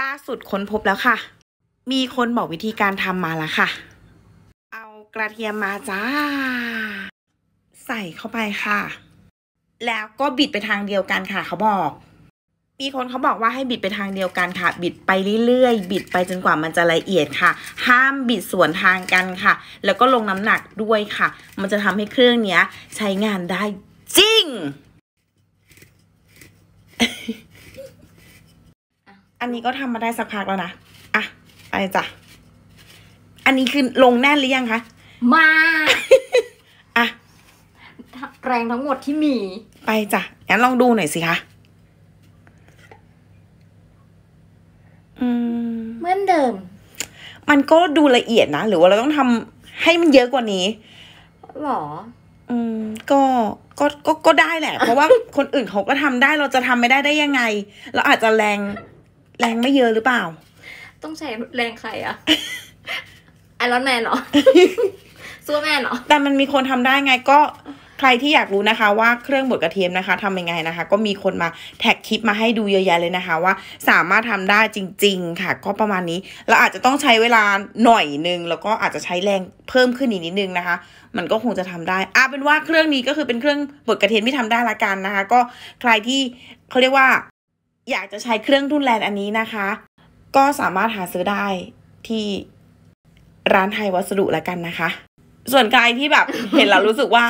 ล่าสุดค้นพบแล้วค่ะ มีคนบอกวิธีการทำมาแล้วค่ะ เอากระเทียมมาจ้า ใส่เข้าไปค่ะ แล้วก็บิดไปทางเดียวกันค่ะ เขาบอก มีคนเขาบอกว่าให้บิดไปทางเดียวกันค่ะ บิดไปเรื่อยๆ บิดไปจนกว่ามันจะละเอียดค่ะ ห้ามบิด สวนทางกันค่ะ แล้วก็ลงน้ำหนักด้วยค่ะ มันจะทำให้เครื่องนี้ใช้งานได้จริงอันนี้ก็ทำมาได้สักพักแล้วนะ อ่ะ ไปจ้ะ อันนี้คือลงแน่นหรือยังคะ มา อ่ะแรงทั้งหมดที่มี ไปจ้ะ งั้นลองดูหน่อยสิคะ อืม เหมือนเดิม มันก็ดูละเอียดนะ หรือว่าเราต้องทำให้มันเยอะกว่านี้ หรอ อืมก็ก็ ก็ ก็ได้แหละ เพราะว่าคนอื่นเขาก็ทำได้ เราจะทำไม่ได้ได้ยังไง เราอาจจะแรงแรงไม่เยอะหรือเปล่า ต้องใช้แรงใครอะไอรอนแมนเหรอซูเปอร์แมนเหรอแต่มันมีคนทำได้ไง ก็ใครที่อยากรู้นะคะว่า เครื่องบดกระเทียมนะคะทำยังไงนะคะ ก็มีคนมาแท็กคลิปมาให้ดูเยอะ ๆเลยนะคะว่าสามารถทำได้จริง ๆ ค่ะ ก็ประมาณนี้เราอาจจะต้องใช้เวลาหน่อยนึง แล้วก็อาจจะใช้แรงเพิ่มขึ้นอีกนิดนึงนะคะ มันก็คงจะทำได้ อ่ะเป็นว่าเครื่องนี้ก็คือเป็นเครื่องบดกระเทียมที่ทำได้ละกันนะคะ ก็ใครที่เขาเรียกว่าอยากจะใช้เครื่องทุ่นแลนอันนี้นะคะ ก็สามารถหาซื้อได้ที่ร้านไทยวัสดุแล้วกันนะคะ ส่วนใครที่แบบ เห็นแล้วรู้สึกว่า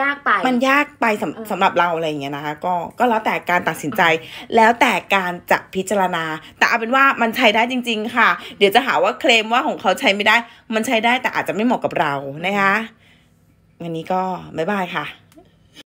ยากไป มันยากไปสำสำหรับเราอะไรอย่างเงี้ยนะคะ ก็ก็แล้วแต่การตัดสินใจ แล้วแต่การจะพิจารณา แต่เอาเป็นว่ามันใช้ได้จริงๆค่ะ เดี๋ยวจะหาว่าเคลมว่าของเขาใช้ไม่ได้ มันใช้ได้แต่อาจจะไม่เหมาะกับเรานะคะวันนี้ก็บ๊ายบายค่ะ